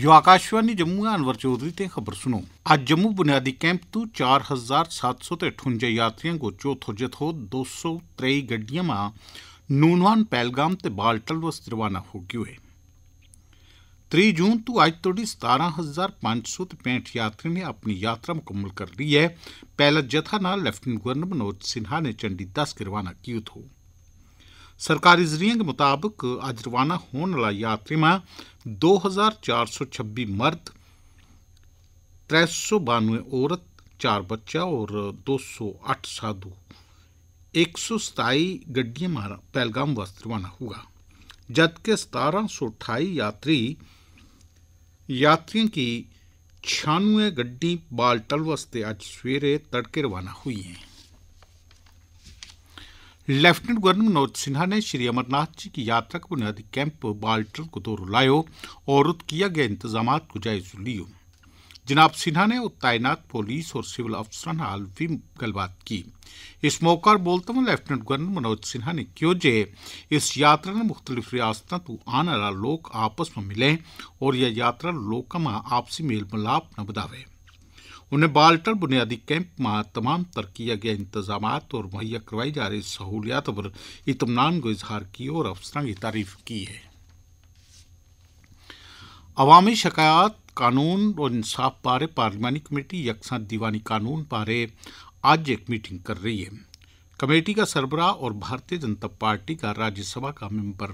यो आकाशवाणी जम्मू अनवर चौधरी ते खबर सुनो आज जम्मू बुनियादी कैंप तू चार हजार सात सौ ते ठुंजा यात्रियों को चौथो जत्थो दो सौ त्रेई गड्डियों में नूनवान पहलगाम ते बालटल वस्त रवाना हो गयो है त्री जून तू आज तोड़ी सतारा हजार पांच सौ पैंठ यात्रियों ने अपनी यात्रा मुकम्मल कर ली है पहला जत्था नाल लेफ्टिनेंट गवर्नर मनोज सिन्हा ने चंडी दस के रवाना किया था सरकारी जरिए के मुताबिक अज रवाना होने वाला यात्री में दो हज़ार चार सौ छब्बी मर्द त्रै सौ बानवे औरत चार बच्चा और दो सौ आठ साधु एक सौ सताई गड्डियाँ मारा पहलगाम वस्त रवाना हुआ जबकि सतारह सौ अठाई यात्री यात्रियों की छियानवे गड्डी बालटल वस्ते आज सवेरे तड़के रवाना हुई हैं लेफ्टिनेंट गवर्नर मनोज सिन्हा ने श्री अमरनाथ जी की यात्रा के बुनियादी कैंप बाल्टर को दौर लायो और किया गया इंतजाम को जायज लियो जनाब सिन्हा ने तैनात पुलिस और सिविल अफसर हाल भी गलबात की इस मौका बोलते हुए लेफ्टिनेंट गवर्नर मनोज सिन्हा ने क्यों जे इस यात्रा ने मुख्तलिफ रियासत तो आने वाला लोग आपस में मिले और यह यात्रा में आपसी मेल मिलाप न बधावे उन्हें बाल्टर बुनियादी कैंप में तमाम तर किया गया इंतजाम और मुहैया करवाई जा रही सहूलियात पर इतमान को इजहार किया और अफसर की तारीफ की है अवामी शिकायत कानून और इंसाफ बारे पार्लियामानी कमेटी यकसा दीवानी कानून बारे आज एक मीटिंग कर रही है कमेटी का सरबराह और भारतीय जनता पार्टी का राज्यसभा का मेंबर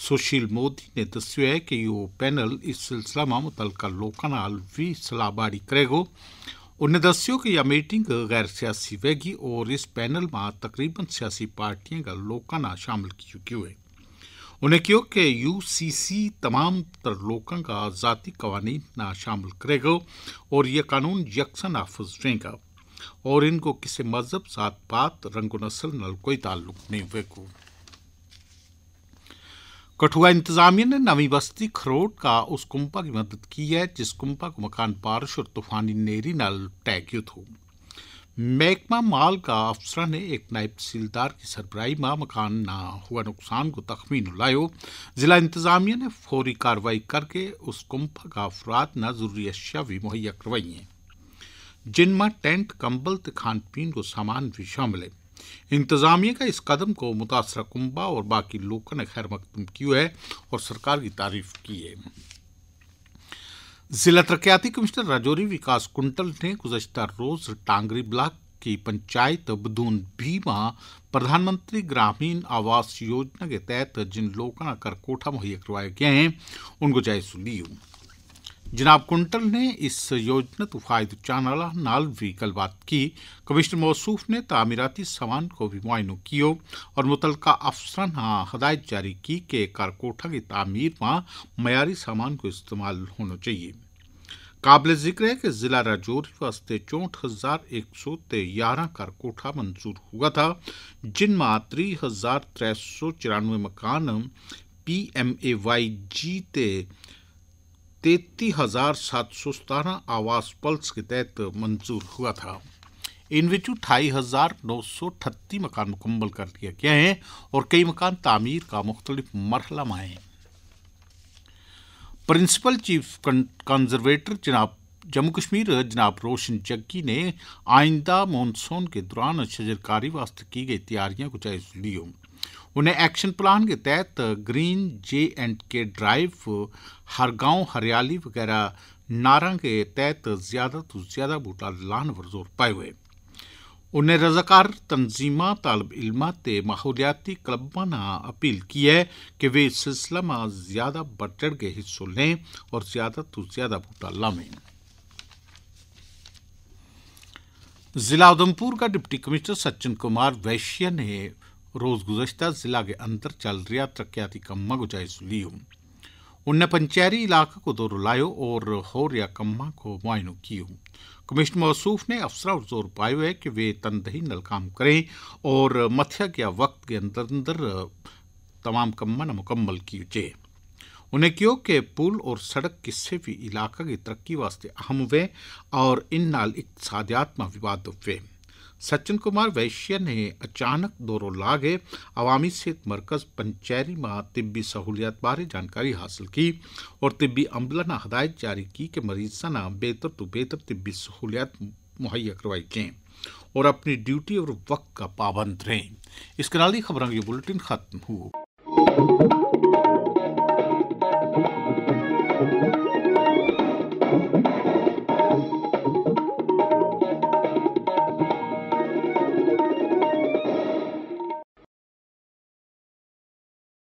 सुशील मोदी ने दस्यु है कि इहो पैनल इस सिलसिला में मुतलका लोगों भी सलाहबारी करेगा उन्हें दस्यो कि यह मीटिंग गैर सियासी वेगी और इस पैनल में तकरीबन सियासी पार्टियां का लोगों ना शामिल की चुकी है उन्हें क्यों कि यूसीसी तमाम तर लोगों का जाति कवानीन ना शामिल करेगा और यह कानून यकसा नाफज रहेगा और इनको किसी मजहब जात पात रंगो नस्ल नल कोई ताल्लुक नहीं होगा कठुआ इंतजामिया ने नवी बस्ती खरोट का उस कुंपा की मदद की है जिस कुंपा को मकान बारिश और तूफानी नेरी नाल टैगियो थो महकमा माल का अफसर ने एक नायब तहसीलदार की सरबराही में मकान न हुआ नुकसान को तखमीन लायो जिला इंतजामिया ने फौरी कार्रवाई करके उस कुंपा का अफराद न जरूरी अशिया भी मुहैया करवाई हैं जिनमें टेंट कंबल तो खान पीन को सामान भी शामिल है इंतज़ामिया का इस कदम को मुतासर कुंबा और बाकी लोगों ने खैर मकदम किया है और सरकार की तारीफ की है जिला तरक्याती कमिश्नर राजौरी विकास कुंटल ने गुजशत रोज टांगरी ब्लॉक की पंचायत बदून भीमा प्रधानमंत्री ग्रामीण आवास योजना के तहत जिन लोगों का कर कोठा मुहैया करवाया गया है उनको जायजू लियो जनाब कुंटल ने इस योजना ਤੋਂ ਫਾਇਦਾ नाल भी गलबात की कमिश्नर मौसूफ ने तमीराती सामान को भी मुआयनों कियो और मुतल हाँ हदायत जारी की कि कारकोठा की तमीर में मयारी सामान को इस्तेमाल होना चाहिए काबिल जिक्र है कि जिला राजौरी वास्ते चौंठ हजार एक सौ तेरह कारकोठा कोठा मंजूर हुआ था जिनमें त्री हजार त्रै सौ चौरानवे मकान P M A Y G ते तैतीस हजार सात सौ सतारह आवास पल्स के तहत मंजूर हुआ था इनमें अठाई हजार नौ सौ अठत्ती मकान मुकम्मल कर दिया गया हैं और कई मकान तामीर का मुख्तलिफ मरहला में हैं प्रिंसिपल चीफ कंजर्वेटर जनाब जम्मू कश्मीर जनाब रोशन जग्गी ने आइंदा मानसून के दौरान शजरकारी वास्ते की गई तैयारियां को जायज लिया उन्हें एक्शन प्लान के तहत green J and K drive हर गांव हरियाली वगैरह नारा के तहत ज़्यादा तो ज़्यादा बूटा लाने पर जोर पाए हुए उन्हें रजाकार तनजीमा तलब इल्मा ते माहौलियाती क्लबा ने अपील की है कि वे इस सिलसिला में ज़्यादा बढ़ चढ़ के हिस्सों लें और ज़्यादा तो ज़्यादा बूटा लावें जिला उधमपुर का डिप्टी कमिश्नर सचिन कुमार वैश्य ने रोज़ गुजशत ज़िला के अंदर चल रहा तरक्याती कम को जायज लियो उन्हें पंचैरी इलाके को दौर लायो और हो रहा कम्मा को मुआयनो किया कमिश्नर मौसूफ ने अफसर और जोर पायो है कि वे तनदही नल काम करें और मथिया के वक्त के अंदर अंदर तमाम कम्मा न मुकम्मल कियो जे उन्हें क्यों के पुल और सड़क किसी भी इलाका की तरक्की वास्ते अहम हुए और इन नाल इकतसादियात में विवाद हुए सचिन कुमार वैश्य ने अचानक दौरों लागे अवामी सेहत मरकज पंचैरी में तिब्बी सहूलियात बारे जानकारी हासिल की और तिब्बी अमला ने हदायत जारी की कि मरीजा ने बेहतर तो बेहतर तिब्बी सहूलियात मुहैया करवाई जाएं और अपनी ड्यूटी और वक्त का पाबंद रहें इसके नाल ही बुलेटिन खत्म हुआ